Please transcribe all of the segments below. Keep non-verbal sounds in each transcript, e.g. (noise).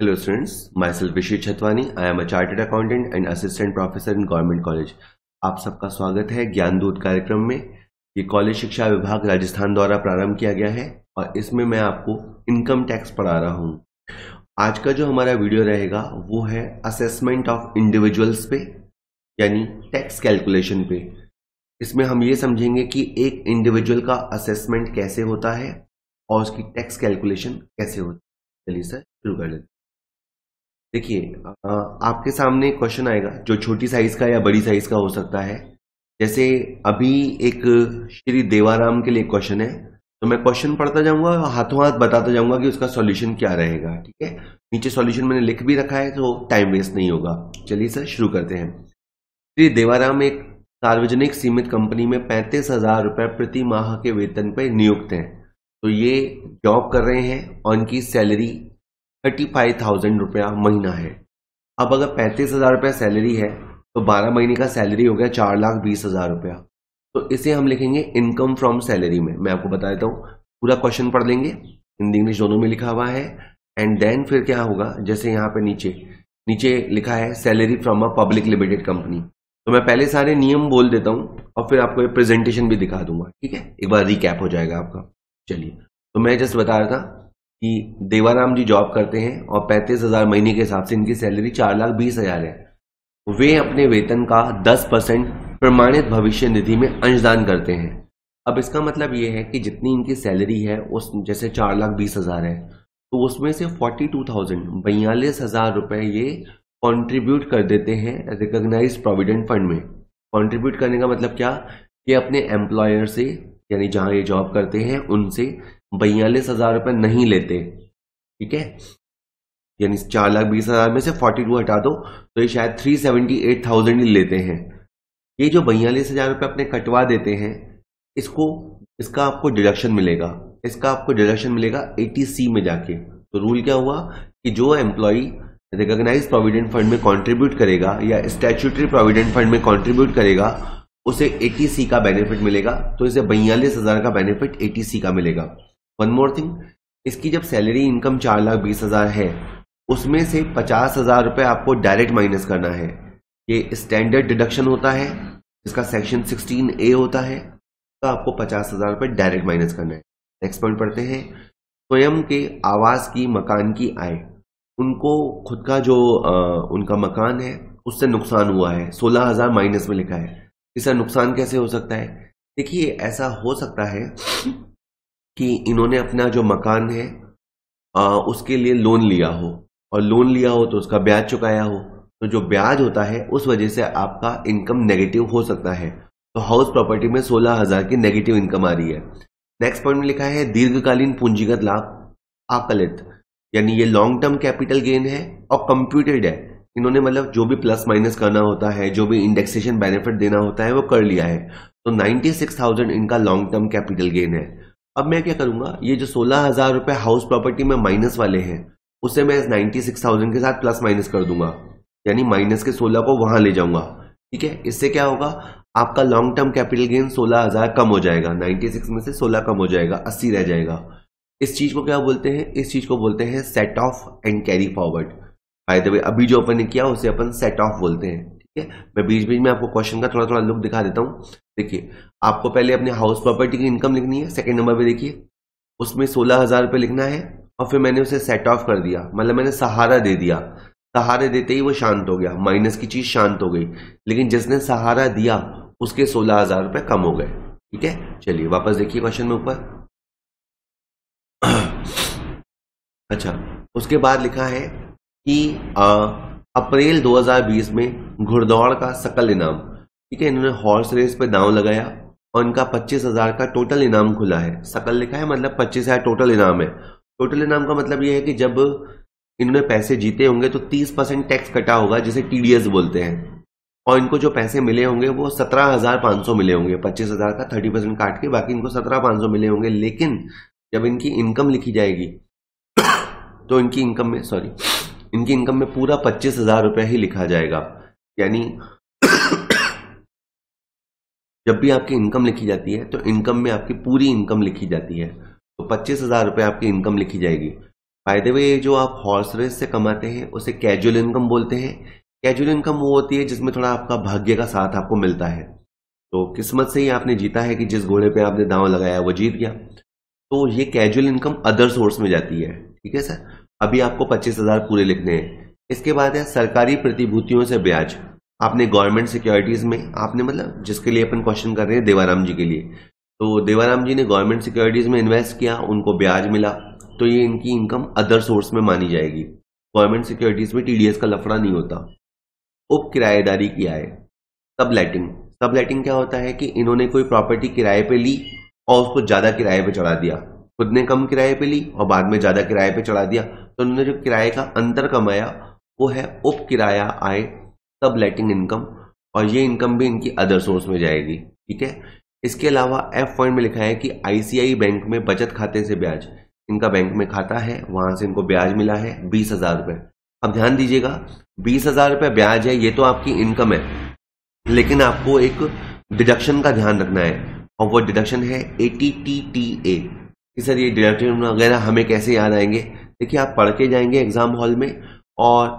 Hello students, myself Vishesh Chatwani. I am a chartered accountant and assistant professor in Government College. आप सबका स्वागत है ज्ञान दूत कार्यक्रम में ये कॉलेज शिक्षा विभाग राजस्थान द्वारा प्रारंभ किया गया है और इसमें मैं आपको इनकम टैक्स पढ़ा रहा हूँ आज का जो हमारा वीडियो रहेगा वो है असेसमेंट ऑफ इंडिविजुअल्स पे यानी टैक्स कैलकुलेशन पे इसमें हम ये समझेंगे कि एक इंडिविजुअल का असेसमेंट कैसे होता है और उसकी टैक्स कैलकुलेशन कैसे होती है चलिए सर शुरू कर लेते देखिए आपके सामने क्वेश्चन आएगा जो छोटी साइज का या बड़ी साइज का हो सकता है जैसे अभी एक श्री देवाराम के लिए क्वेश्चन है तो मैं क्वेश्चन पढ़ता जाऊंगा हाथों हाथ बताता जाऊंगा कि उसका सॉल्यूशन क्या रहेगा ठीक है नीचे सॉल्यूशन मैंने लिख भी रखा है तो टाइम वेस्ट नहीं होगा चलिए सर शुरू करते हैं श्री देवाराम एक सार्वजनिक सीमित कंपनी में पैंतीस हजार रुपए प्रति माह के वेतन पर नियुक्त हैं तो ये जॉब कर रहे हैं और इनकी सैलरी थर्टी फाइव थाउजेंड रुपया महीना है अब अगर पैंतीस हजार रुपया सैलरी है तो बारह महीने का सैलरी हो गया चार लाख बीस हजार रुपया तो इसे हम लिखेंगे इनकम फ्रॉम सैलरी में मैं आपको बता देता हूँ पूरा क्वेश्चन पढ़ लेंगे हिंदी इंग्लिश दोनों में लिखा हुआ है एंड देन फिर क्या होगा जैसे यहाँ पे नीचे नीचे लिखा है salary from a public limited company तो मैं पहले सारे नियम बोल देता हूँ और फिर आपको ये प्रेजेंटेशन भी दिखा दूंगा ठीक है एक बार रिकैप हो जाएगा आपका चलिए तो मैं जस्ट बता रहा था कि देवाराम जी जॉब करते हैं और पैंतीस हजार महीने के हिसाब से इनकी सैलरी चार लाख बीस हजार है वे अपने वेतन का दस परसेंट प्रमाणित भविष्य निधि में अंशदान करते हैं अब इसका मतलब ये है कि जितनी इनकी सैलरी है उस जैसे चार लाख बीस हजार है तो उसमें से फोर्टी टू थाउजेंड बयालीस हजार रुपए ये कॉन्ट्रीब्यूट कर देते हैं रिकोगनाइज प्रोविडेंट फंड में कॉन्ट्रीब्यूट करने का मतलब क्या कि अपने एम्प्लॉयर से यानी जहाँ ये जॉब करते हैं उनसे बयालीस हजार रुपए नहीं लेते ठीक है यानी चार लाख बीस हजार में से फोर्टी टू हटा दो तो ये शायद थ्री सेवेंटी एट थाउजेंड ही लेते हैं ये जो बयालीस हजार रुपए अपने कटवा देते हैं इसको इसका आपको डिडक्शन मिलेगा इसका आपको डिडक्शन मिलेगा एटी सी में जाके तो रूल क्या हुआ कि जो एम्प्लॉई रिकोगनाइज प्रोविडेंट फंड में कॉन्ट्रीब्यूट करेगा या स्टेचुटरी प्रोविडेंट फंड में कॉन्ट्रीब्यूट करेगा उसे एटीसी का बेनिफिट मिलेगा तो इसे बयालीस हजार का बेनिफिट एटीसी का मिलेगा वन मोर थिंग इसकी जब सैलरी इनकम चार लाख बीस हजार है उसमें से पचास हजार रुपये आपको डायरेक्ट माइनस करना है ये स्टैंडर्ड डिडक्शन होता है इसका सेक्शन सिक्सटीन ए होता है तो आपको पचास हजार रुपये डायरेक्ट माइनस करना है नेक्स्ट पॉइंट पढ़ते हैं स्वयं के आवास की मकान की आय उनको खुद का जो आ, उनका मकान है उससे नुकसान हुआ है सोलह हजार माइनस में लिखा है इसका नुकसान कैसे हो सकता है देखिए ऐसा हो सकता है कि इन्होंने अपना जो मकान है आ, उसके लिए लोन लिया हो और लोन लिया हो तो उसका ब्याज चुकाया हो तो जो ब्याज होता है उस वजह से आपका इनकम नेगेटिव हो सकता है तो हाउस प्रॉपर्टी में सोलह हजार की नेगेटिव इनकम आ रही है नेक्स्ट पॉइंट में लिखा है दीर्घकालीन पूंजीगत लाभ आकलित यानी ये लॉन्ग टर्म कैपिटल गेन है और कंप्यूटेड है इन्होंने मतलब जो भी प्लस माइनस करना होता है जो भी इंडेक्सेशन बेनिफिट देना होता है वो कर लिया है तो 96,000 इनका लॉन्ग टर्म कैपिटल गेन है अब मैं क्या करूंगा ये जो सोलह हजार रुपए हाउस प्रॉपर्टी में माइनस वाले हैं उसे मैं नाइन्टी सिक्स थाउजेंड के साथ प्लस माइनस कर दूंगा यानी माइनस के सोलह को वहां ले जाऊंगा ठीक है इससे क्या होगा आपका लॉन्ग टर्म कैपिटल गेन सोलह हजार कम हो जाएगा नाइन्टी सिक्स में से सोलह कम हो जाएगा अस्सी रह जाएगा इस चीज को क्या बोलते हैं इस चीज को बोलते हैं set off and carry forward by the way अभी जो अपन ने किया उसे अपन सेट ऑफ बोलते हैं है मैं बीच बीच में आपको क्वेश्चन का थोड़ा थोड़ा लुक दिखा देता हूँ देखिए आपको पहले अपने हाउस प्रॉपर्टी की इनकम लिखनी है सेकेंड नंबर पे देखिए उसमें सोलह हज़ार रुपये लिखना है और फिर मैंने उसे सेट ऑफ कर दिया मतलब मैंने सहारा दे दिया सहारे देते ही वो शांत हो गया माइनस की चीज़ शांत हो गई लेकिन जिसने सहारा दिया उसके सोलह हज़ार रुपये कम हो गए ठीक है चलिए वापस देखिए क्वेश्चन में ऊपर (clears throat) अच्छा उसके बाद लिखा है कि अप्रैल 2020 में घुड़दौड़ का सकल इनाम ठीक है इन्होंने हॉर्स रेस पे दांव लगाया और इनका पच्चीस हजार का टोटल इनाम खुला है सकल लिखा है मतलब पच्चीस हजार टोटल इनाम है टोटल इनाम का मतलब यह है कि जब इन्होंने पैसे जीते होंगे तो तीस परसेंट टैक्स कटा होगा जिसे टीडीएस बोलते हैं और इनको जो पैसे मिले होंगे वो सत्रह हजार पांच सौ मिले होंगे पच्चीस हजार का थर्टी परसेंट काट के बाकी इनको सत्रह पांच सौ मिले होंगे लेकिन जब इनकी इनकम लिखी जाएगी (coughs) तो इनकी इनकम में सॉरी इनकी इनकम में पूरा पच्चीस हजार रुपया ही लिखा जाएगा यानी जब भी आपकी इनकम लिखी जाती है तो इनकम में आपकी पूरी इनकम लिखी जाती है तो पच्चीस हजार रुपये आपकी इनकम लिखी जाएगी फायदे वे जो आप हॉर्स रेस से कमाते हैं उसे कैजुअल इनकम बोलते हैं कैजुअल इनकम वो होती है जिसमें थोड़ा आपका भाग्य का साथ आपको मिलता है तो किस्मत से ही आपने जीता है कि जिस घोड़े पे आपने दांव लगाया वो जीत गया तो ये कैजुअल इनकम अदर सोर्स में जाती है ठीक है सर अभी आपको पच्चीस हजार पूरे लिखने हैं इसके बाद है सरकारी प्रतिभूतियों से ब्याज आपने गवर्नमेंट सिक्योरिटीज में आपने मतलब जिसके लिए अपन क्वेश्चन कर रहे हैं देवाराम जी के लिए तो देवाराम जी ने गवर्नमेंट सिक्योरिटीज में इन्वेस्ट किया उनको ब्याज मिला तो ये इनकी इनकम अदर सोर्स में मानी जाएगी गवर्नमेंट सिक्योरिटीज में टीडीएस का लफड़ा नहीं होता उप किराएदारी की आय सब लाइटिंग सब लाइटिंग क्या होता है कि इन्होंने कोई प्रॉपर्टी किराए पे ली और उसको ज्यादा किराए पे चढ़ा दिया खुद ने कम किराए पे ली और बाद में ज्यादा किराए पे चढ़ा दिया तो उन्होंने जो किराए का अंतर कमाया वो है उप किराया आय सब लेटिंग इनकम और ये इनकम भी इनकी अदर सोर्स में जाएगी ठीक है इसके अलावा एफ पॉइंट में लिखा है कि आईसीआई बैंक में बचत खाते से ब्याज इनका बैंक में खाता है वहां से इनको ब्याज मिला है बीस हजार रुपये अब ध्यान दीजिएगा बीस हजार रुपये ब्याज है ये तो आपकी इनकम है लेकिन आपको एक डिडक्शन का ध्यान रखना है और वो डिडक्शन है eighty T T A sir ये डिडक्शन वगैरह हमें कैसे याद आएंगे देखिए आप पढ़ के जाएंगे एग्जाम हॉल में और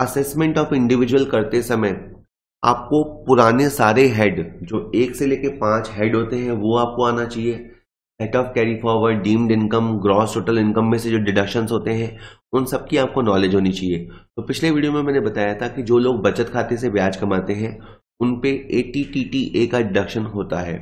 असेसमेंट ऑफ इंडिविजुअल करते समय आपको पुराने सारे हेड जो एक से लेके पांच हेड होते हैं वो आपको आना चाहिए head of carry forward deemed income gross total income में से जो डिडक्शंस होते हैं उन सब की आपको नॉलेज होनी चाहिए तो पिछले वीडियो में मैंने बताया था कि जो लोग बचत खाते से ब्याज कमाते हैं उन पे eighty T T A का डिडक्शन होता है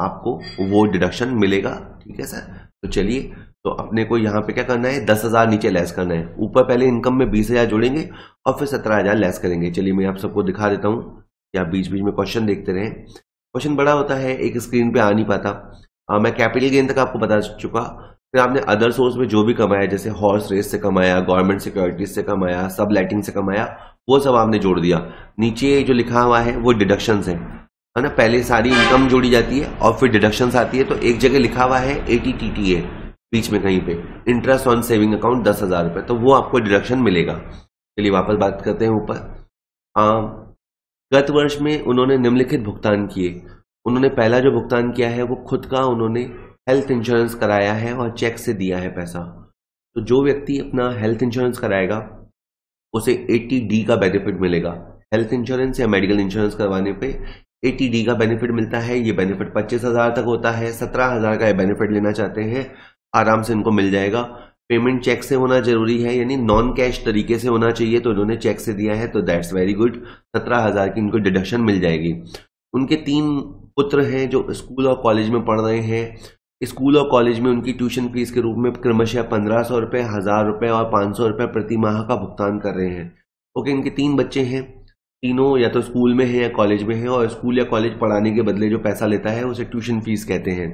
आपको वो डिडक्शन मिलेगा ठीक है सर तो चलिए तो अपने को यहाँ पे क्या करना है दस हजार नीचे लेस करना है ऊपर पहले इनकम में बीस हजार जोड़ेंगे और फिर सत्रह हजार लेस करेंगे चलिए मैं आप सबको दिखा देता हूँ या बीच बीच में क्वेश्चन देखते रहे क्वेश्चन बड़ा होता है एक स्क्रीन पे आ नहीं पाता आ, हाँ, मैं कैपिटल गेन तक आपको बता चुका फिर आपने अदर सोर्स में जो भी कमाया जैसे हॉर्स रेस से कमाया गवर्नमेंट सिक्योरिटीज से कमाया सब लाइटिंग से कमाया वो सब आपने जोड़ दिया नीचे जो लिखा हुआ है वो डिडक्शन है ना पहले सारी इनकम जोड़ी जाती है और फिर डिडक्शन आती है तो एक जगह लिखा हुआ है eighty T T A बीच में कहीं पे इंटरेस्ट ऑन सेविंग अकाउंट दस हजार रुपए तो वो आपको डिडक्शन मिलेगा चलिए वापस बात करते हैं ऊपर हाँ, गत वर्ष में उन्होंने निम्नलिखित भुगतान किए उन्होंने पहला जो भुगतान किया है वो खुद का उन्होंने हेल्थ इंश्योरेंस कराया है और चेक से दिया है पैसा तो जो व्यक्ति अपना हेल्थ इंश्योरेंस कराएगा उसे 80 डी का बेनिफिट मिलेगा हेल्थ इंश्योरेंस या मेडिकल इंश्योरेंस करवाने पे एटी डी का बेनिफिट मिलता है ये बेनिफिट पच्चीस हजार तक होता है सत्रह हजार का बेनिफिट लेना चाहते हैं आराम से इनको मिल जाएगा पेमेंट चेक से होना जरूरी है यानी नॉन कैश तरीके से होना चाहिए तो इन्होंने चेक से दिया है तो दैट्स वेरी गुड सत्रह हज़ार की इनको डिडक्शन मिल जाएगी उनके तीन पुत्र हैं जो स्कूल और कॉलेज में पढ़ रहे हैं स्कूल और कॉलेज में उनकी ट्यूशन फीस के रूप में क्रमशः पंद्रह सौ रुपये हज़ार रुपये और पाँच सौ रुपये प्रति माह का भुगतान कर रहे हैं ओके इनके तीन बच्चे हैं तीनों या तो स्कूल में हैं या कॉलेज में हैं और स्कूल या कॉलेज पढ़ाने के बदले जो पैसा लेता है उसे ट्यूशन फीस कहते हैं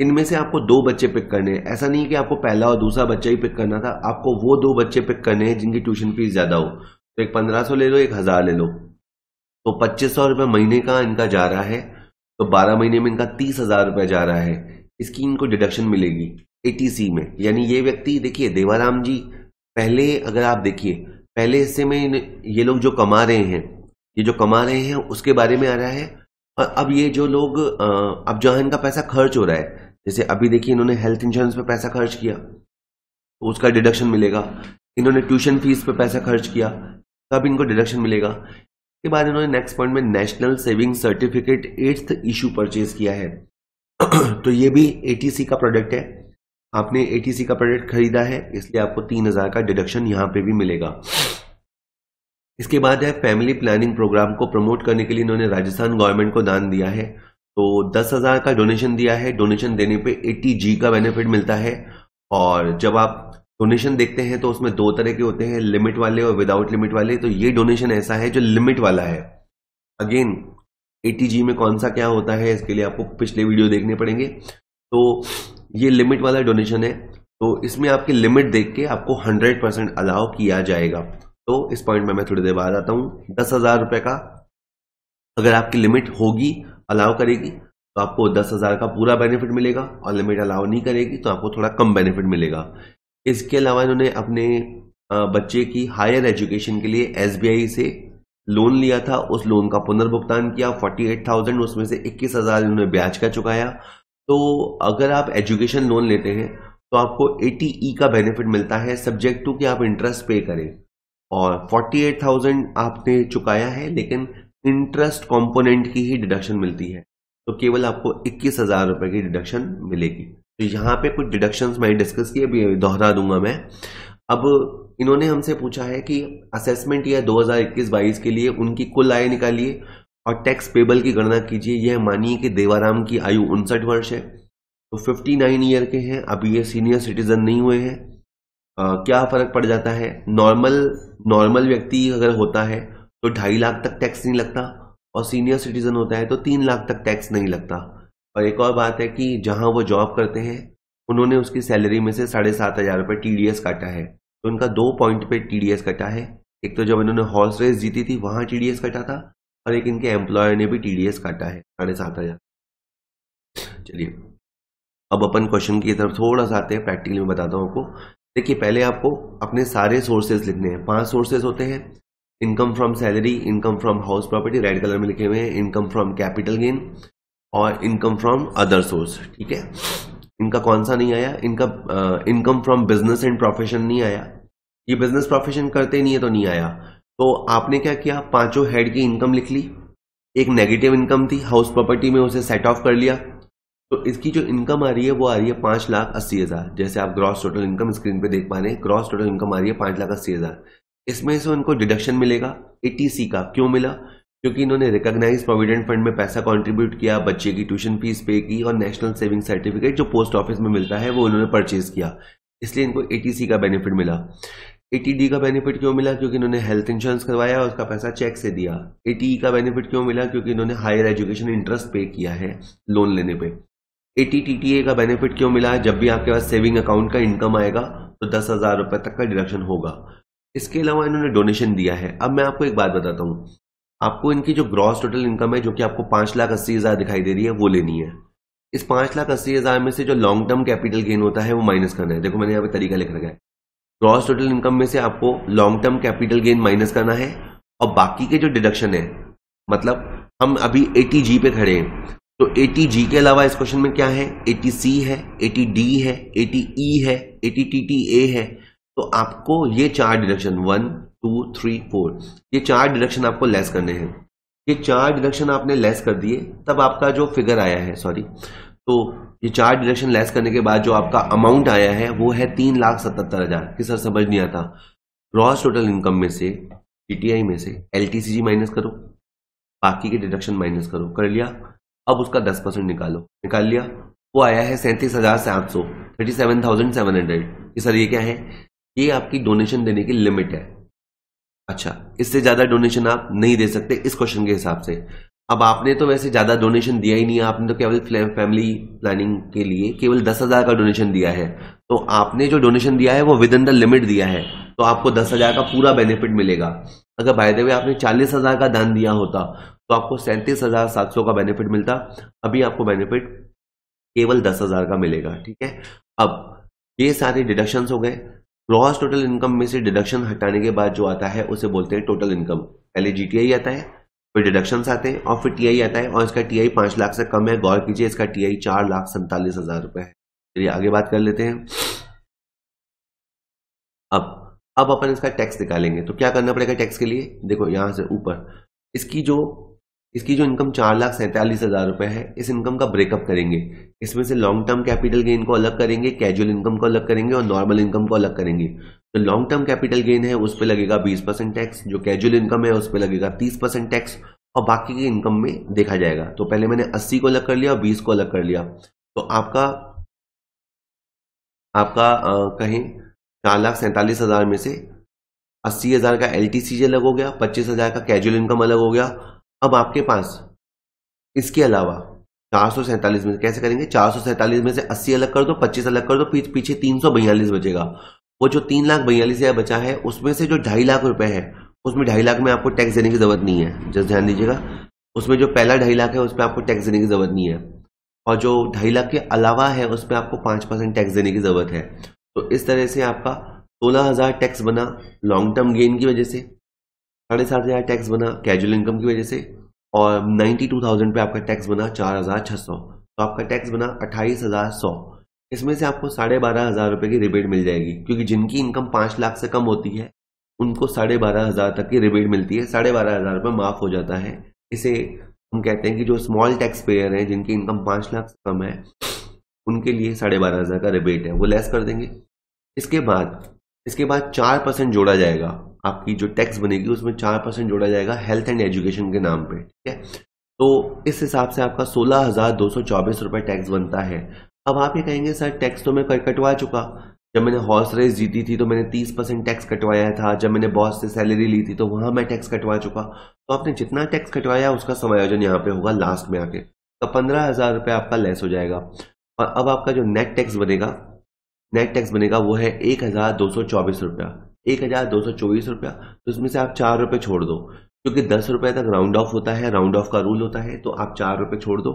इनमें से आपको दो बच्चे पिक करने हैं ऐसा नहीं कि आपको पहला और दूसरा बच्चा ही पिक करना था आपको वो दो बच्चे पिक करने हैं जिनकी ट्यूशन फीस ज़्यादा हो तो एक पंद्रह सौ ले लो एक हज़ार ले लो तो पच्चीस सौ महीने का इनका जा रहा है तो बारह महीने में इनका तीस हज़ार जा रहा है इसकी इनको डिडक्शन मिलेगी एटीसी में यानी ये व्यक्ति देखिए देवाराम जी पहले अगर आप देखिए पहले हिस्से में ये लोग जो कमा रहे हैं ये जो कमा रहे हैं उसके बारे में आ रहा है और अब ये जो लोग अब जहां इनका पैसा खर्च हो रहा है जैसे अभी देखिए इन्होंने हेल्थ इंश्योरेंस पे पैसा खर्च किया तो उसका डिडक्शन मिलेगा इन्होंने ट्यूशन फीस पे पैसा खर्च किया तब तो इनको डिडक्शन मिलेगा इसके बाद इन्होंने नेक्स्ट पॉइंट में national saving certificate eighth issue purchase किया है (clears throat) तो ये भी एटीसी का प्रोडक्ट है आपने एटीसी का प्रोडक्ट खरीदा है इसलिए आपको तीन हजार का डिडक्शन यहाँ पे भी मिलेगा इसके बाद है फैमिली प्लानिंग प्रोग्राम को प्रमोट करने के लिए इन्होंने राजस्थान गवर्नमेंट को दान दिया है तो दस हज़ार का डोनेशन दिया है डोनेशन देने पे एट्टी जी का बेनिफिट मिलता है और जब आप डोनेशन देखते हैं तो उसमें दो तरह के होते हैं लिमिट वाले और विदाउट लिमिट वाले तो ये डोनेशन ऐसा है जो लिमिट वाला है अगेन एटी जी में कौन सा क्या होता है इसके लिए आपको पिछले वीडियो देखने पड़ेंगे तो ये लिमिट वाला डोनेशन है तो इसमें आपकी लिमिट देख के आपको हंड्रेड परसेंट अलाउ किया जाएगा तो इस पॉइंट में मैं थोड़ी देर बाद आता हूँ दस हजार रुपए का अगर आपकी लिमिट होगी अलाउ करेगी तो आपको दस हज़ार का पूरा बेनिफिट मिलेगा और लिमिट अलाउ नहीं करेगी तो आपको थोड़ा कम बेनिफिट मिलेगा इसके अलावा इन्होंने अपने बच्चे की हायर एजुकेशन के लिए एस से लोन लिया था उस लोन का पुनर्भुगतान किया फोर्टी एट थाउजेंड उसमें से इक्कीस हज़ार इन्होंने ब्याज का चुकाया तो अगर आप एजुकेशन लोन लेते हैं तो आपको एटी ई e का बेनिफिट मिलता है सब्जेक्ट टू कि आप इंटरेस्ट पे करें और फोर्टी एट थाउजेंड आपने चुकाया है लेकिन इंटरेस्ट कंपोनेंट की ही डिडक्शन मिलती है तो केवल आपको इक्कीस हजार रुपए की डिडक्शन मिलेगी तो यहाँ पे कुछ डिडक्शन मैंने डिस्कस किए अभी दोहरा दूंगा मैं अब इन्होंने हमसे पूछा है कि असेसमेंट या 2021-22 के लिए उनकी कुल आय निकालिए और टैक्स पेबल की गणना कीजिए यह मानिए कि देवाराम की आयु उनसठ वर्ष है तो 59 ईयर के हैं अभी ये सीनियर सिटीजन नहीं हुए हैं क्या फर्क पड़ जाता है नॉर्मल नॉर्मल व्यक्ति अगर होता है तो ढाई लाख तक टैक्स नहीं लगता और सीनियर सिटीजन होता है तो तीन लाख तक टैक्स नहीं लगता और एक और बात है कि जहां वो जॉब करते हैं उन्होंने उसकी सैलरी में से साढ़े सात हजार रुपये टी काटा है तो उनका दो पॉइंट पे टी कटा है एक तो जब इन्होंने हॉर्स रेस जीती थी वहां टी कटा था और एक इनके एम्प्लॉयर ने भी टी काटा है साढ़े सात हजार चलिए अब अपन क्वेश्चन की तरफ थोड़ा सा आते हैं प्रैक्टिकली मैं बताता हूँ आपको देखिए पहले आपको अपने सारे सोर्सेज लिखने हैं पांच सोर्सेज होते हैं income from salary income from house property red colour में लिखे हुए हैं इनकम फ्रॉम कैपिटल गेन और इनकम फ्रॉम अदर सोर्स ठीक है इनका कौन सा नहीं आया इनका income from business and profession नहीं आया ये बिजनेस प्रोफेशन करते नहीं है तो नहीं आया तो आपने क्या किया पांचों हेड की इनकम लिख ली एक नेगेटिव इनकम थी हाउस प्रॉपर्टी में उसे सेट ऑफ कर लिया तो इसकी जो इनकम आ रही है वो आ रही है पांच लाख अस्सी हजार जैसे आप ग्रॉस टोटल इनकम स्क्रीन पे देख पा रहे हैं ग्रॉस टोटल इनकम आ रही है पांच लाख अस्सी हजार इसमें से उनको डिडक्शन मिलेगा एटीसी का क्यों मिला क्योंकि इन्होंने रिकॉग्नाइज प्रोविडेंट फंड में पैसा कंट्रीब्यूट किया बच्चे की ट्यूशन फीस पे की और नेशनल सेविंग सर्टिफिकेट जो पोस्ट ऑफिस में मिलता है वो उन्होंने परचेज किया इसलिए इनको एटीसी का बेनिफिट मिला एटीडी का बेनिफिट क्यों मिला क्योंकि इन्होंने हेल्थ इंश्योरेंस करवाया और उसका पैसा चेक से दिया एटीई e का बेनिफिट क्यों मिला क्योंकि इन्होंने हायर एजुकेशन इंटरेस्ट पे किया है लोन लेने पे एटीटीटीए का बेनिफिट क्यों मिला जब भी आपके पास सेविंग अकाउंट का इनकम आएगा तो दस हजार रुपए तक का डिडक्शन होगा इसके अलावा इन्होंने डोनेशन दिया है अब मैं आपको एक बात बताता हूँ आपको इनकी जो ग्रॉस टोटल इनकम है जो कि आपको पांच लाख अस्सी हजार दिखाई दे रही है वो लेनी है इस पांच लाख अस्सी हजार में से जो लॉन्ग टर्म कैपिटल गेन होता है वो माइनस करना है देखो मैंने यहाँ पे तरीका लिख रखा है ग्रॉस टोटल इनकम में से आपको long term capital gain minus करना है और बाकी के जो डिडक्शन है मतलब हम अभी एटी जी पे खड़े हैं तो एटी जी के अलावा इस क्वेश्चन में क्या है एटी सी है एटी डी है एटी ई e है एटी टी टी ए है तो आपको ये चार deduction one two three four ये चार डिडक्शन आपको लेस करने हैं ये चार डिडक्शन आपने लेस कर दिए तब आपका जो फिगर आया है सॉरी तो ये चार डिडक्शन लेस करने के बाद जो आपका अमाउंट आया है वो है तीन लाख सतहत्तर हजार कि सर समझ नहीं आता ग्रॉस टोटल इनकम में से पीटीआई में से एलटीसीजी माइनस करो बाकी के डिडक्शन माइनस करो कर लिया अब उसका दस परसेंट निकालो निकाल लिया वो आया है सैंतीस हजार सात सौ thirty seven thousand seven hundred sir ये क्या है ये आपकी डोनेशन देने की लिमिट है अच्छा इससे ज्यादा डोनेशन आप नहीं दे सकते इस क्वेश्चन के हिसाब से अब आपने तो वैसे ज्यादा डोनेशन दिया ही नहीं है आपने तो केवल फैमिली प्लानिंग के लिए केवल दस हजार का डोनेशन दिया है तो आपने जो डोनेशन दिया है वो विद इन द लिमिट दिया है तो आपको दस हजार का पूरा बेनिफिट मिलेगा अगर बाय द वे आपने चालीस हजार का दान दिया होता तो आपको सैंतीस हजार सात सौ का बेनिफिट मिलता अभी आपको बेनिफिट केवल दस हजार का मिलेगा ठीक है अब ये सारे डिडक्शंस हो गए ग्रॉस टोटल इनकम में से डिडक्शन हटाने के बाद जो आता है उसे बोलते हैं टोटल इनकम पहले जीटीआई आता है फिर डिडक्शन आते हैं और फिर टीआई आता है और इसका टीआई पांच लाख से कम है गौर कीजिए इसका टीआई चार लाख सैंतालीस हजार रुपए है चलिए आगे बात कर लेते हैं अब अब अपन इसका टैक्स निकालेंगे तो क्या करना पड़ेगा टैक्स के लिए देखो यहां से ऊपर इसकी जो इसकी जो इनकम चार लाख सैंतालीस हजार रुपए है इस इनकम का ब्रेकअप करेंगे इसमें से लॉन्ग टर्म कैपिटल गेन को अलग करेंगे कैजुअल इनकम को अलग करेंगे और नॉर्मल इनकम को अलग करेंगे तो लॉन्ग टर्म कैपिटल गेन है उस पर लगेगा बीस परसेंट टैक्स जो कैजुअल इनकम है उस पर लगेगा तीस परसेंट टैक्स और बाकी के इनकम में देखा जाएगा तो पहले मैंने अस्सी को अलग कर लिया और बीस को अलग कर लिया तो आपका आपका आ, कहें चार लाख सैंतालीस हजार में से अस्सी हजार का एल अलग हो गया पच्चीस हजार का कैजुअल इनकम अलग हो गया अब आपके पास इसके अलावा चार सौ सैंतालीस में कैसे करेंगे चार सौ सैंतालीस में से अस्सी अलग कर दो पच्चीस अलग कर दो पीछे पीछे तीन सौ बयालीस बचेगा वो जो तीन लाख बयालीस हजार बचा है उसमें से जो ढाई लाख रुपए है उसमें ढाई लाख में आपको टैक्स देने की जरूरत नहीं है जस्ट ध्यान दीजिएगा उसमें जो पहला ढाई लाख है उस पर आपको टैक्स देने की जरूरत नहीं है और जो ढाई लाख के अलावा है उस पर आपको पांच परसेंट टैक्स देने की जरूरत है तो इस तरह से आपका सोलह हजार टैक्स बना लॉन्ग टर्म गेन की वजह से साढ़े सात हज़ार टैक्स बना कैजुअल इनकम की वजह से और नाइन्टी टू थाउजेंड पे आपका टैक्स बना चार हज़ार छह सौ तो आपका टैक्स बना अट्ठाईस हज़ार सौ इसमें से आपको साढ़े बारह हज़ार रुपए की रिबेट मिल जाएगी क्योंकि जिनकी इनकम पांच लाख से कम होती है उनको साढ़े बारह हज़ार तक की रिबेट मिलती है साढ़े बारह हज़ार रुपये माफ़ हो जाता है इसे हम कहते हैं कि जो स्मॉल टैक्स पेयर हैं जिनकी इनकम पांच लाख से कम है उनके लिए साढ़े बारह हज़ार का रिबेट है वो लेस कर देंगे इसके बाद इसके बाद चार परसेंट जोड़ा जाएगा आपकी जो टैक्स बनेगी उसमें चार परसेंट जोड़ा जाएगा हेल्थ एंड एजुकेशन के नाम पे ठीक है तो इस हिसाब से आपका सोलह हजार दो सौ चौबीस रुपए टैक्स बनता है अब आप ये कहेंगे सर टैक्स तो मैं कटवा चुका जब मैंने हॉर्स रेस जीती थी तो मैंने तीस परसेंट टैक्स कटवाया था जब मैंने बॉस से सैलरी ली थी तो वहां मैं टैक्स कटवा चुका तो आपने जितना टैक्स कटवाया उसका समायोजन यहाँ पे होगा लास्ट में आके तो पंद्रह हजार रुपये आपका लेस हो जाएगा और अब आपका जो नेट टैक्स बनेगा नेट टैक्स बनेगा वो है एक हजार दो सौ चौबीस रुपया एक हजार दो सौ चौबीस रुपया तो इसमें से आप चार रुपये छोड़ दो क्योंकि दस रुपये तक राउंड ऑफ होता है राउंड ऑफ का रूल होता है तो आप चार रुपये छोड़ दो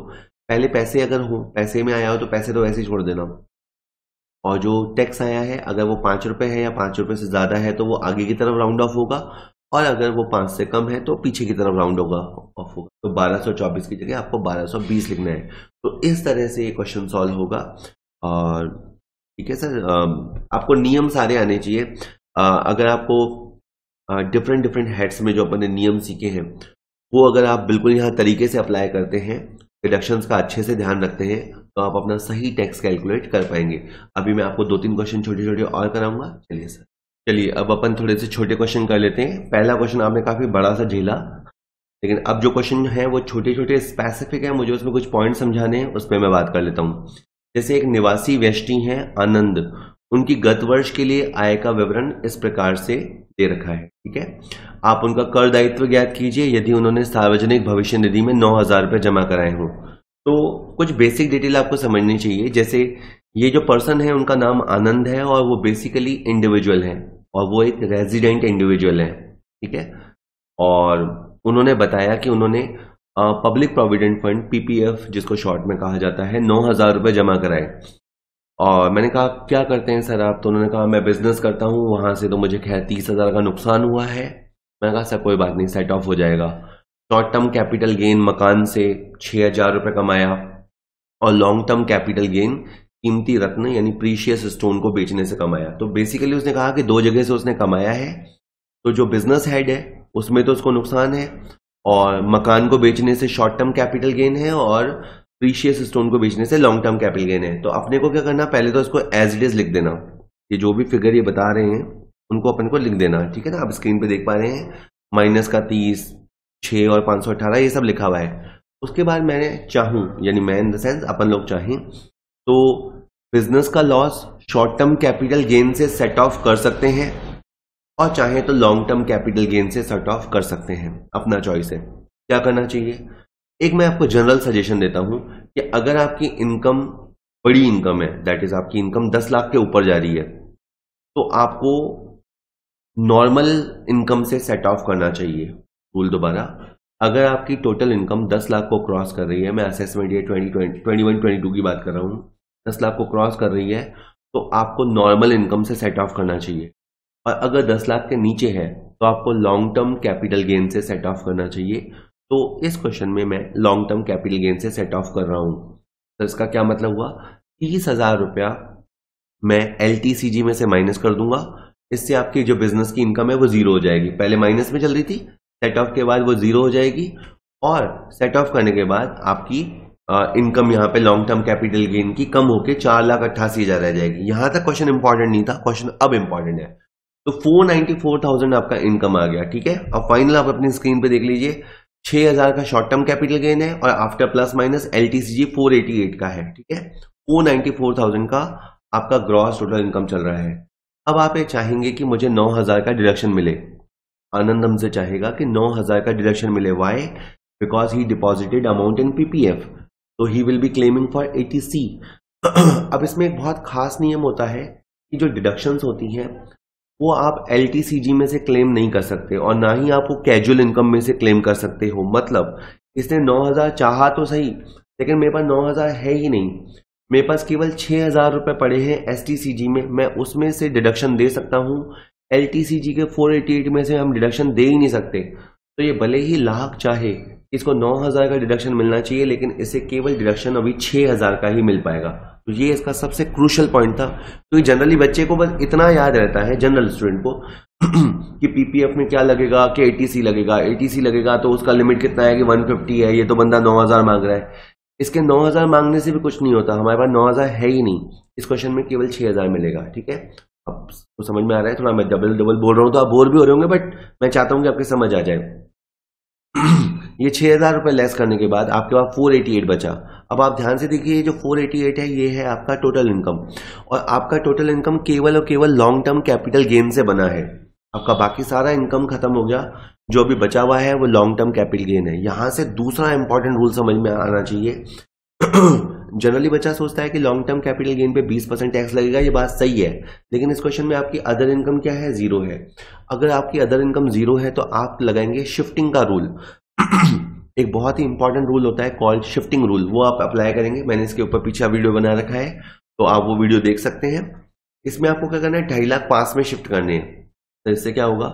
पहले पैसे अगर हो पैसे में आया हो तो पैसे तो वैसे ही छोड़ देना और जो टैक्स आया है अगर वो पाँच रुपये है या पाँच रुपये से ज़्यादा है तो वो आगे की तरफ राउंड ऑफ होगा और अगर वो पाँच से कम है तो पीछे की तरफ राउंड होगा ऑफ होगा तो बारह सौ चौबीस की जगह आपको बारह सौ बीस लिखना है तो इस तरह से ये क्वेश्चन सॉल्व होगा और ठीक है सर आपको नियम सारे आने चाहिए अगर आपको डिफरेंट डिफरेंट हेड्स में जो अपने नियम सीखे हैं वो अगर आप बिल्कुल यहाँ तरीके से अप्लाई करते हैं डिडक्शंस का अच्छे से ध्यान रखते हैं तो आप अपना सही टैक्स कैलकुलेट कर पाएंगे अभी मैं आपको दो तीन क्वेश्चन छोटे छोटे और कराऊंगा चलिए सर चलिए अब अपन थोड़े से छोटे क्वेश्चन कर लेते हैं पहला क्वेश्चन आपने काफी बड़ा सा झेला लेकिन अब जो क्वेश्चन है वो छोटे छोटे स्पेसिफिक है मुझे उसमें कुछ पॉइंट समझाने हैं उस पर मैं बात कर लेता हूँ जैसे एक निवासी व्यष्टि है आनंद उनकी गत वर्ष के लिए आय का विवरण इस प्रकार से दे रखा है ठीक है आप उनका कर दायित्व ज्ञात कीजिए यदि उन्होंने सार्वजनिक भविष्य निधि में नौ हजार रुपये जमा कराए हों तो कुछ बेसिक डिटेल आपको समझनी चाहिए जैसे ये जो पर्सन है उनका नाम आनंद है और वो बेसिकली इंडिविजुअल है और वो एक रेजिडेंट इंडिविजुअल है ठीक है और उन्होंने बताया कि उन्होंने पब्लिक प्रोविडेंट फंड पीपीएफ जिसको शॉर्ट में कहा जाता है नौ हजार रुपये जमा कराए और मैंने कहा क्या करते हैं सर आप तो उन्होंने कहा मैं बिजनेस करता हूँ वहां से तो मुझे खैर तीस हज़ार का नुकसान हुआ है मैंने कहा सर कोई बात नहीं सेट ऑफ हो जाएगा शॉर्ट टर्म कैपिटल गेन मकान से छह हजार रुपये कमाया और लॉन्ग टर्म कैपिटल गेन कीमती रत्न यानी प्रीशियस स्टोन को बेचने से कमाया तो बेसिकली उसने कहा कि दो जगह से उसने कमाया है तो जो बिजनेस हेड है उसमें तो उसको नुकसान है और मकान को बेचने से शॉर्ट टर्म कैपिटल गेन है और प्रीशियस स्टोन को बेचने से लॉन्ग टर्म कैपिटल गेन है तो अपने को क्या करना पहले तो इसको एज इट इज लिख देना ये जो भी फिगर ये बता रहे हैं उनको अपने को लिख देना ठीक है ना आप स्क्रीन पे देख पा रहे हैं माइनस का तीस छह और पांच सौ अठारह ये सब लिखा हुआ है उसके बाद मैंने चाहूं यानी मैं इन द सेंस अपन लोग चाहें तो बिजनेस का loss short term capital gain से सेट ऑफ कर सकते हैं और चाहे तो लॉन्ग टर्म कैपिटल गेन से सेट ऑफ कर सकते हैं अपना चॉइस है क्या करना चाहिए एक मैं आपको जनरल सजेशन देता हूं कि अगर आपकी इनकम बड़ी इनकम है दैट इज आपकी इनकम दस लाख के ऊपर जा रही है तो आपको नॉर्मल इनकम से सेट ऑफ करना चाहिए रूल दोबारा अगर आपकी टोटल इनकम दस लाख को क्रॉस कर रही है मैं असेसमेंट ये twenty twenty twenty one twenty two की बात कर रहा हूँ दस लाख को क्रॉस कर रही है तो आपको नॉर्मल इनकम से सेट ऑफ करना चाहिए और अगर दस लाख के नीचे है तो आपको लॉन्ग टर्म कैपिटल गेन से सेट ऑफ करना चाहिए तो इस क्वेश्चन में मैं लॉन्ग टर्म कैपिटल गेन से सेट ऑफ कर रहा हूं तो इसका क्या मतलब हुआ तीस हजार रुपया मैं एल में से माइनस कर दूंगा इससे आपकी जो बिजनेस की इनकम है वो जीरो हो जाएगी पहले माइनस में चल रही थी सेट ऑफ के बाद वो जीरो हो जाएगी और सेट ऑफ करने के बाद आपकी इनकम यहां पे लॉन्ग टर्म कैपिटल गेन की कम होकर चार लाख अट्ठासी हजार रह जाएगी यहां तक क्वेश्चन इंपॉर्टेंट नहीं था क्वेश्चन अब इंपॉर्टेंट है तो फोर नाइनटी फोर थाउजेंड आपका इनकम आ गया ठीक है अब फाइनल आप अपनी स्क्रीन पे देख लीजिए छह हजार का शॉर्ट टर्म कैपिटल गेन है और after plus minus L T C G four eighty eight का है ठीक है वो नाइनटी फोर थाउजेंड का आपका ग्रॉस टोटल इनकम चल रहा है अब आप ये चाहेंगे कि मुझे नौ हजार का डिडक्शन मिले आनंद हमसे चाहेगा कि नौ हजार का डिडक्शन मिले why because he deposited amount in PPF तो ही will be claiming for eighty C C अब इसमें एक बहुत खास नियम होता है कि जो डिडक्शन होती हैं वो आप एल में से क्लेम नहीं कर सकते और ना ही आप वो कैजुअल इनकम में से क्लेम कर सकते हो मतलब इसने 9000 चाहा तो सही लेकिन मेरे पास 9000 है ही नहीं मेरे पास केवल छः हज़ार रुपये पड़े हैं एस में मैं उसमें से डिडक्शन दे सकता हूँ एल के 488 में से हम डिडक्शन दे ही नहीं सकते तो ये भले ही लाख चाहे इसको 9000 का डिडक्शन मिलना चाहिए लेकिन इसे केवल डिडक्शन अभी 6000 का ही मिल पाएगा तो ये इसका सबसे क्रूशल पॉइंट था क्योंकि तो जनरली बच्चे को बस इतना याद रहता है जनरल स्टूडेंट को (clears throat) कि पीपीएफ में क्या लगेगा कि एटीसी लगेगा एटीसी लगेगा तो उसका लिमिट कितना है कि 150 है ये तो बंदा 9000 मांग रहा है इसके 9000 मांगने से भी कुछ नहीं होता हमारे पास 9000 है ही नहीं इस क्वेश्चन में केवल 6000 मिलेगा ठीक है अब तो समझ में आ रहा है थोड़ा मैं डबल डबल बोल रहा हूँ तो आप बोर भी हो रहे होंगे बट मैं चाहता हूँ कि आपके समझ आ जाए (clears throat) ये छः हज़ार रुपये लेस करने के बाद आपके पास फोर एटी एट बचा अब आप ध्यान से देखिए ये जो फोर एटी एट है ये है आपका टोटल इनकम और आपका टोटल इनकम केवल और केवल लॉन्ग टर्म कैपिटल गेन से बना है आपका बाकी सारा इनकम खत्म हो गया जो अभी बचा हुआ है वो लॉन्ग टर्म कैपिटल गेन है यहाँ से दूसरा इंपॉर्टेंट रूल समझ में आना चाहिए जनरली (clears throat) बच्चा सोचता है कि लॉन्ग टर्म कैपिटल गेन पे 20 परसेंट टैक्स लगेगा ये बात सही है लेकिन इस क्वेश्चन में आपकी अदर इनकम क्या है जीरो है अगर आपकी अदर इनकम जीरो है तो आप लगाएंगे शिफ्टिंग का रूल एक बहुत ही इंपॉर्टेंट रूल होता है कॉल्ड शिफ्टिंग रूल वो आप अप्लाई करेंगे मैंने इसके ऊपर पीछे वीडियो बना रखा है तो आप वो वीडियो देख सकते हैं इसमें आपको क्या करना है ढाई लाख पास में शिफ्ट करने हैं तो इससे क्या होगा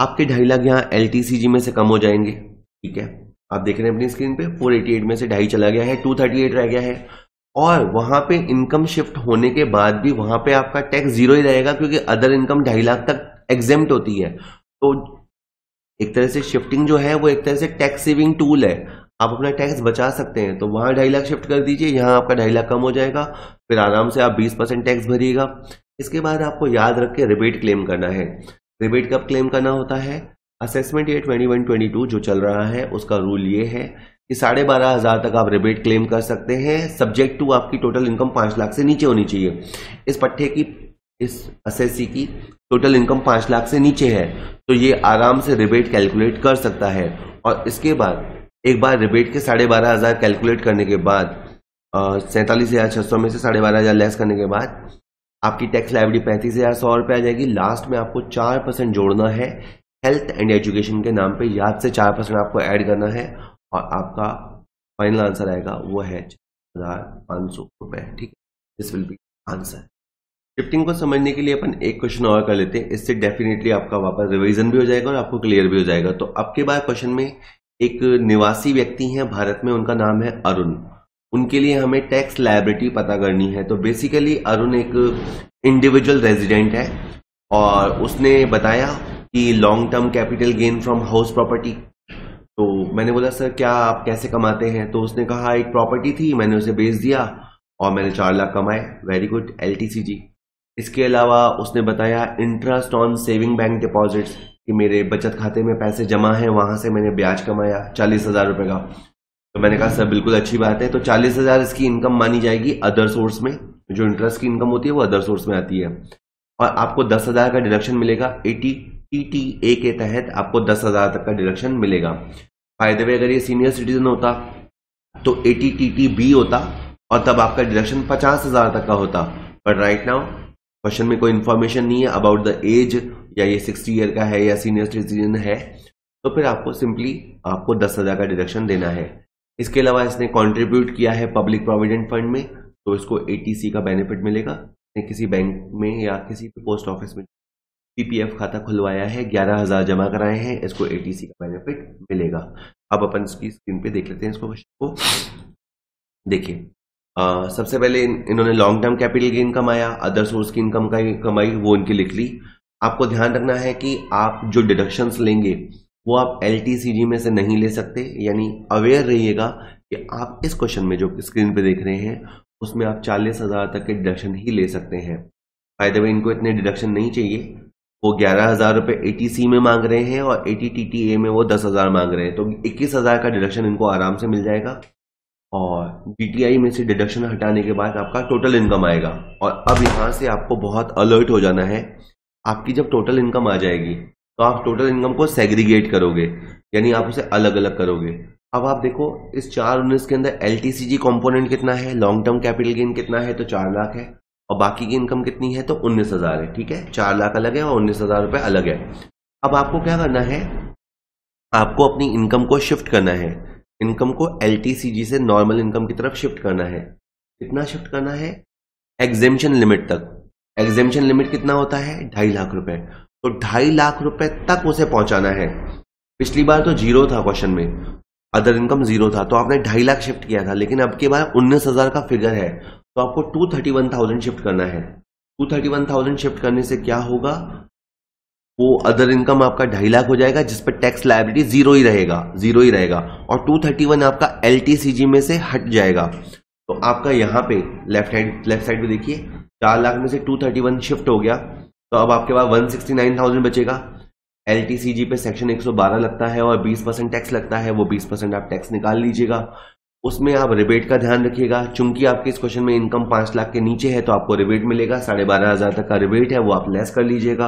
आपके ढाई लाख यहाँ एल में से कम हो जाएंगे ठीक है आप देख रहे हैं अपनी स्क्रीन पे 488 में से ढाई चला गया है 238 रह गया है और वहां पे इनकम शिफ्ट होने के बाद भी वहां पे आपका टैक्स जीरो ही रहेगा क्योंकि अदर इनकम ढाई लाख तक एग्जेम्प्ट होती है तो एक तरह से शिफ्टिंग जो है वो एक तरह से टैक्स सेविंग टूल है आप अपना टैक्स बचा सकते हैं तो वहां ढाई लाख शिफ्ट कर दीजिए यहाँ आपका ढाई लाख कम हो जाएगा फिर आराम से आप 20 परसेंट टैक्स भरिएगा इसके बाद आपको याद रख के रिबेट क्लेम करना है रिबेट कब क्लेम करना होता है असेसमेंट ये ट्वेंटी वन ट्वेंटी टू जो चल रहा है उसका रूल ये है कि साढ़े बारह हजार तक आप रिबेट क्लेम कर सकते हैं सब्जेक्ट टू आपकी टोटल इनकम पांच लाख से नीचे होनी चाहिए इस पट्टे की इस असेसी की टोटल इनकम पांच लाख से नीचे है तो ये आराम से रिबेट कैलकुलेट कर सकता है और इसके बाद एक बार रिबेट के साढ़े बारह हजार कैलकुलेट करने के बाद सैंतालीस हजार छह सौ में से साढ़े बारह हजार लेस करने के बाद आपकी टैक्स लाइबिलिटी पैंतीस हजार सौ रुपये आ जाएगी लास्ट में आपको चार परसेंट जोड़ना है हेल्थ एंड एजुकेशन के नाम पे याद से चार परसेंट आपको ऐड करना है और आपका फाइनल आंसर आएगा वो है चार हजार पाँच सौ रुपए ठीक है this will be answer shifting को समझने के लिए अपन एक क्वेश्चन और कर लेते हैं इससे डेफिनेटली आपका वापस रिवीजन भी हो जाएगा और आपको क्लियर भी हो जाएगा तो आपके बाद क्वेश्चन में एक निवासी व्यक्ति है भारत में उनका नाम है अरुण उनके लिए हमें टैक्स लाइबिलिटी पता करनी है तो बेसिकली अरुण एक इंडिविजुअल रेजिडेंट है और उसने बताया कि long term capital gain from house property तो मैंने बोला सर क्या आप कैसे कमाते हैं तो उसने कहा एक प्रॉपर्टी थी मैंने उसे बेच दिया और मैंने चार लाख कमाए वेरी गुड एल जी इसके अलावा उसने बताया interest on saving bank deposits कि मेरे बचत खाते में पैसे जमा हैं वहां से मैंने ब्याज कमाया चालीस हज़ार रुपए का तो मैंने कहा सर बिल्कुल अच्छी बात है तो चालीस हज़ार इसकी इनकम मानी जाएगी अदर सोर्स में जो इंटरेस्ट की इनकम होती है वो अदर सोर्स में आती है और आपको दस हज़ार का डिडक्शन मिलेगा एटी टी टी ए के तहत आपको दस हज़ार तक का डिडक्शन मिलेगा फायदे में अगर ये सीनियर सिटीजन होता तो एटी टी टी बी होता और तब आपका डिडक्शन पचास हज़ार तक का होता बट राइट नाउ क्वेश्चन में कोई इन्फॉर्मेशन नहीं है अबाउट द एज या ये सिक्सटी ईयर का है या सीनियर सिटीजन है तो फिर आपको सिंपली आपको दस हज़ार का डिडक्शन देना है इसके अलावा इसने कॉन्ट्रीब्यूट किया है पब्लिक प्रोविडेंट फंड में तो इसको ए का बेनिफिट मिलेगा किसी बैंक में या किसी पोस्ट ऑफिस में पीपीएफ खाता खुलवाया है ग्यारह हज़ार जमा कराए हैं इसको ए का बेनिफिट मिलेगा अब अपन इसकी स्क्रीन पे देख लेते हैं इसको क्वेश्चन को देखिए सबसे पहले इन, इन्होंने लॉन्ग टर्म कैपिटल गेन कमाया अदर सोर्स की इनकम का कमाई वो इनकी लिख ली आपको ध्यान रखना है कि आप जो डिडक्शंस लेंगे वो आप एल में से नहीं ले सकते यानी अवेयर रहिएगा कि आप इस क्वेश्चन में जो स्क्रीन पे देख रहे हैं उसमें आप चालीस हजार तक के डिडक्शन ही ले सकते हैं फायदे में इनको इतने डिडक्शन नहीं चाहिए वो ग्यारह हजार रुपए ए में मांग रहे हैं और ए में वो दस हजार मांग रहे हैं तो इक्कीस हजार का डिडक्शन इनको आराम से मिल जाएगा और डीटीआई में से डिडक्शन हटाने के बाद आपका टोटल इनकम आएगा और अब यहाँ से आपको बहुत अलर्ट हो जाना है आपकी जब टोटल इनकम आ जाएगी तो आप टोटल इनकम को सेग्रीगेट करोगे यानी आप उसे अलग अलग करोगे अब आप देखो इस चार उन्नीस के अंदर एल टी कंपोनेंट कितना है लॉन्ग टर्म कैपिटल गेन कितना है तो चार लाख है और बाकी की इनकम कितनी है तो उन्नीस हजार है ठीक है चार लाख अलग है और उन्नीस हजार रुपये अलग है अब आपको क्या करना है आपको अपनी इनकम को शिफ्ट करना है इनकम को एल से नॉर्मल इनकम की तरफ शिफ्ट करना है कितना शिफ्ट करना है एग्जेम्शन लिमिट तक एग्जेम्शन लिमिट कितना होता है ढाई लाख रुपए तो ढाई लाख रुपए तक उसे पहुंचाना है पिछली बार तो जीरो था क्वेश्चन में अदर इनकम जीरो था तो आपने ढाई लाख शिफ्ट किया था लेकिन अब के बाद उन्नीस हजार का फिगर है तो आपको two thirty one thousand shift करना है two thirty one thousand shift करने से क्या होगा वो अदर इनकम आपका ढाई लाख हो जाएगा जिस पर टैक्स लाइबिलिटी जीरो ही रहेगा जीरो ही रहेगा और टू थर्टी वन आपका एल में से हट जाएगा तो आपका यहाँ पे लेफ्ट हैंड लेफ्ट साइड पे देखिए चार लाख में से टू थर्टी वन शिफ्ट हो गया तो अब आपके पास वन सिक्सटी नाइन थाउजेंड बचेगा एल पे सेक्शन एक सौ बारह लगता है और बीस परसेंट टैक्स लगता है वो बीस परसेंट आप टैक्स निकाल लीजिएगा उसमें आप रिबेट का ध्यान रखिएगा चूंकि आपके इस क्वेश्चन में इनकम पांच लाख के नीचे है तो आपको रिबेट मिलेगा साढ़े बारह हजार तक का रिबेट है वो आप लेस कर लीजिएगा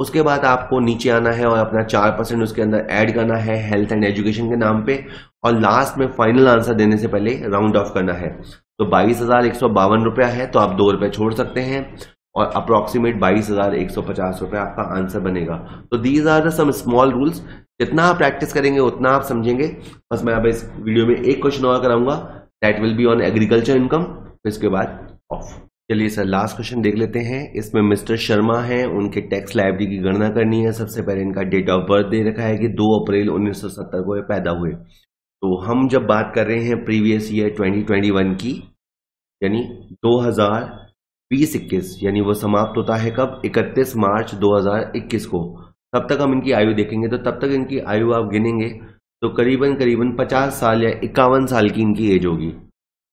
उसके बाद आपको नीचे आना है और अपना चार परसेंट उसके अंदर ऐड करना है हेल्थ एंड एजुकेशन के नाम पे और लास्ट में फाइनल आंसर देने से पहले राउंड ऑफ करना है तो बाईस हजार एक सौ बावन रुपया है तो आप दो रुपए छोड़ सकते हैं और अप्रोक्सीमेट बाईस हजार एक सौ पचास रुपया आपका आंसर बनेगा तो these are some small rules जितना आप प्रैक्टिस करेंगे उतना आप समझेंगे बस मैं अब इस वीडियो में एक क्वेश्चन और कराऊंगा that will be on agriculture income इसके बाद ऑफ चलिए सर लास्ट क्वेश्चन देख लेते हैं इसमें मिस्टर शर्मा हैं उनके टैक्स लाइब्रेरी की गणना करनी है सबसे पहले इनका डेट ऑफ बर्थ दे रखा है कि 2 अप्रैल 1970 को ये पैदा हुए तो हम जब बात कर रहे हैं प्रीवियस ईयर 2021 की यानी बीस इक्कीस यानी वो समाप्त होता है कब 31 मार्च 2021 को तब तक हम इनकी आयु देखेंगे तो तब तक इनकी आयु आप गिनेंगे तो करीबन करीबन पचास साल या इक्यावन साल की इनकी एज होगी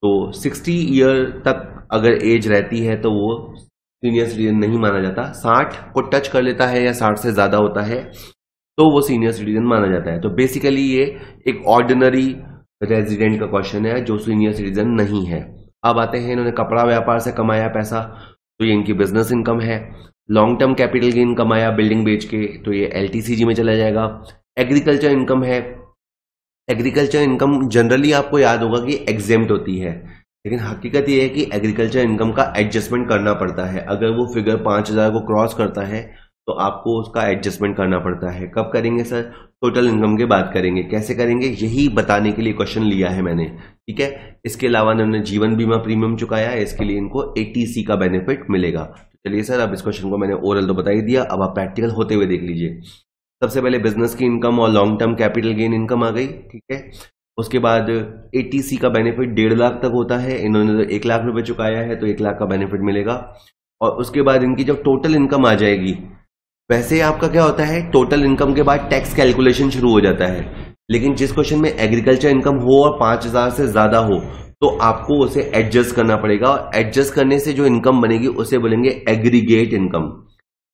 तो 60 ईयर तक अगर एज रहती है तो वो सीनियर सिटीजन नहीं माना जाता साठ को टच कर लेता है या साठ से ज़्यादा होता है तो वो सीनियर सिटीजन माना जाता है तो बेसिकली ये एक ऑर्डिनरी रेजिडेंट का क्वेश्चन है जो सीनियर सिटीजन नहीं है अब आते हैं इन्होंने कपड़ा व्यापार से कमाया पैसा तो ये इनकी बिजनेस इनकम है लॉन्ग टर्म कैपिटल गेन कमाया बिल्डिंग बेच के तो ये एल में चला जाएगा एग्रीकल्चर इनकम है एग्रीकल्चर इनकम जनरली आपको याद होगा कि एग्जेम्प्ट होती है लेकिन हकीकत यह है कि एग्रीकल्चर इनकम का एडजस्टमेंट करना पड़ता है अगर वो फिगर पांच हज़ार को क्रॉस करता है तो आपको उसका एडजस्टमेंट करना पड़ता है कब करेंगे सर टोटल इनकम के बात करेंगे कैसे करेंगे यही बताने के लिए क्वेश्चन लिया है मैंने ठीक है इसके अलावा इन्होंने जीवन बीमा प्रीमियम चुकाया है इसके लिए इनको एटीसी का बेनिफिट मिलेगा तो चलिए सर अब इस क्वेश्चन को मैंने ओरल तो बताई दिया अब आप प्रैक्टिकल होते हुए देख लीजिए सबसे पहले बिजनेस की इनकम और long term capital gain income आ गई ठीक है उसके बाद एटीसी का बेनिफिट डेढ़ लाख तक होता है इन्होंने तो एक लाख रुपए चुकाया है तो एक लाख का बेनिफिट मिलेगा और उसके बाद इनकी जब टोटल इनकम आ जाएगी वैसे आपका क्या होता है टोटल इनकम के बाद टैक्स कैलकुलेशन शुरू हो जाता है लेकिन जिस क्वेश्चन में एग्रीकल्चर इनकम हो और पांच हजार से ज्यादा हो तो आपको उसे एडजस्ट करना पड़ेगा और एडजस्ट करने से जो इनकम बनेगी उसे बोलेंगे एग्रीगेट इनकम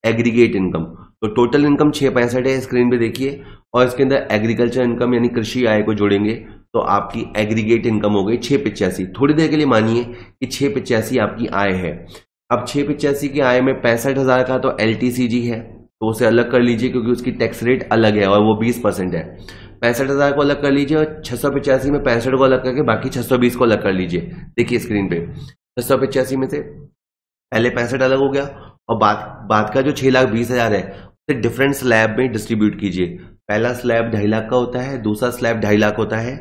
एग्रीगेट इनकम तो टोटल इनकम छह पैंसठ है स्क्रीन पे देखिए और इसके अंदर एग्रीकल्चर इनकम यानी कृषि आय को जोड़ेंगे तो आपकी एग्रीगेट इनकम हो गई छह पिचासी थोड़ी देर के लिए मानिए कि छह पिचासी आपकी आय है अब छह पिचासी की आय में पैंसठ हज़ार का तो एल है तो उसे अलग कर लीजिए क्योंकि उसकी टैक्स रेट अलग है और वो बीस परसेंट है पैंसठ हज़ार को अलग कर लीजिए और छह सौ पिचासी में पैंसठ को अलग करके बाकी छह सौ बीस को अलग कर लीजिए देखिए स्क्रीन पे छह सौ पिचासी में से पहले पैंसठ अलग हो गया और बात बात का जो छह लाख बीस हज़ार है उसे डिफरेंट स्लैब में डिस्ट्रीब्यूट कीजिए पहला स्लैब ढाई लाख का होता है दूसरा स्लैब ढाई लाख होता है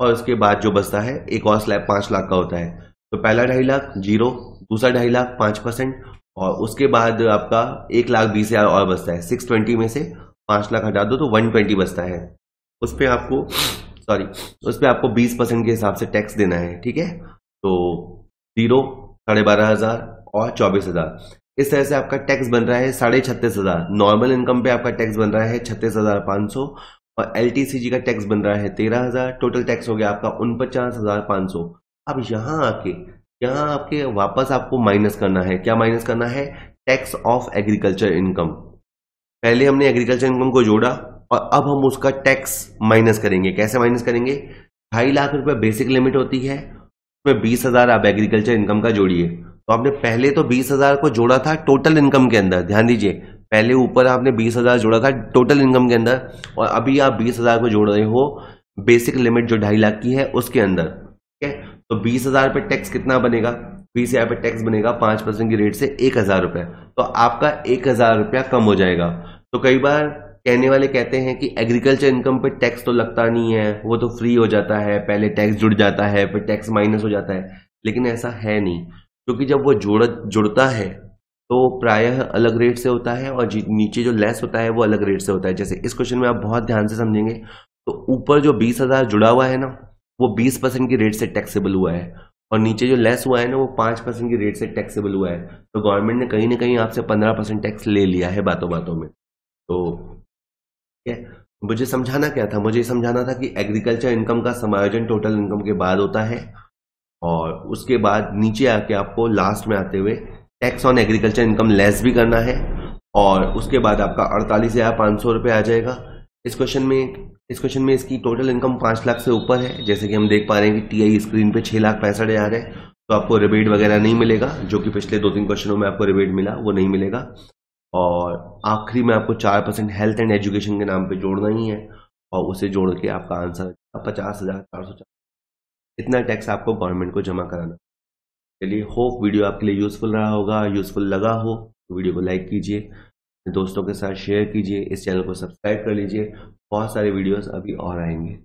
और उसके बाद जो बचता है एक और स्लैब पांच लाख का होता है तो पहला ढाई लाख जीरो दूसरा ढाई लाख पांच परसेंट और उसके बाद आपका एक लाख बीस हज़ार और बचता है सिक्स ट्वेंटी में से पांच लाख हटा दो तो वन ट्वेंटी बचता है उस पर आपको सॉरी उस पर आपको बीस परसेंट के हिसाब से टैक्स देना है ठीक है तो जीरो साढ़े बारह हज़ार और चौबीस हज़ार इस तरह से आपका टैक्स बन रहा है साढ़े छत्तीस हजार नॉर्मल इनकम पे आपका टैक्स बन रहा है छत्तीस हजार पांच सौ और एल का टैक्स बन रहा है तेरह हजार टोटल टैक्स हो गया आपका उनपचास हजार पांच सौ अब यहाँ आके यहाँ आपके वापस आपको माइनस करना है क्या माइनस करना है टैक्स ऑफ एग्रीकल्चर इनकम पहले हमने एग्रीकल्चर इनकम को जोड़ा और अब हम उसका टैक्स माइनस करेंगे कैसे माइनस करेंगे ढाई लाख रुपए बेसिक लिमिट होती है उसमें बीस हजार आप एग्रीकल्चर इनकम का जोड़िए तो आपने पहले तो बीस हजार को जोड़ा था टोटल इनकम के अंदर ध्यान दीजिए पहले ऊपर आपने बीस हजार जोड़ा था टोटल इनकम के अंदर और अभी आप बीस हजार को जोड़ रहे हो बेसिक लिमिट जो ढाई लाख की है उसके अंदर ठीक है तो बीस हजार पे टैक्स कितना बनेगा बीस हजार पे टैक्स बनेगा पांच परसेंट की रेट से एक हजार रुपए तो आपका एक हजार रुपया कम हो जाएगा तो कई बार कहने वाले कहते हैं कि एग्रीकल्चर इनकम पे टैक्स तो लगता नहीं है वो तो फ्री हो जाता है पहले टैक्स जुड़ जाता है फिर टैक्स माइनस हो जाता है लेकिन ऐसा है नहीं क्योंकि जब वो जुड़ जुड़ता है तो प्रायः अलग रेट से होता है और नीचे जो लेस होता है वो अलग रेट से होता है जैसे इस क्वेश्चन में आप बहुत ध्यान से समझेंगे तो ऊपर जो बीस हजार जुड़ा हुआ है ना वो बीस परसेंट की रेट से टैक्सेबल हुआ है और नीचे जो लेस हुआ है ना वो पांच परसेंट की रेट से टैक्सेबल हुआ है तो गवर्नमेंट ने कहीं ना कहीं आपसे पंद्रह परसेंट टैक्स ले लिया है बातों बातों में तो ठीक है मुझे समझाना क्या था मुझे समझाना था कि एग्रीकल्चर इनकम का समायोजन टोटल इनकम के बाद होता है और उसके बाद नीचे आके आपको लास्ट में आते हुए tax on agriculture income less भी करना है और उसके बाद आपका अड़तालीस हज़ार पाँच सौ रुपये आ जाएगा इस क्वेश्चन में इस क्वेश्चन में इसकी टोटल इनकम पाँच लाख से ऊपर है जैसे कि हम देख पा रहे हैं कि टीआई स्क्रीन पे छः लाख पैंसठ हज़ार है तो आपको रिबेट वगैरह नहीं मिलेगा जो कि पिछले दो तीन क्वेश्चनों में आपको रिबेट मिला वो नहीं मिलेगा और आखिरी में आपको चार परसेंट हेल्थ एंड एजुकेशन के नाम पर जोड़ना ही है और उसे जोड़ के आपका आंसर पचास हज़ार चार सौ चार इतना टैक्स आपको गवर्नमेंट को जमा कराना चलिए होप वीडियो आपके लिए यूज़फुल रहा होगा यूज़फुल लगा हो तो वीडियो को लाइक कीजिए दोस्तों के साथ शेयर कीजिए इस चैनल को सब्सक्राइब कर लीजिए बहुत सारे वीडियोस अभी और आएंगे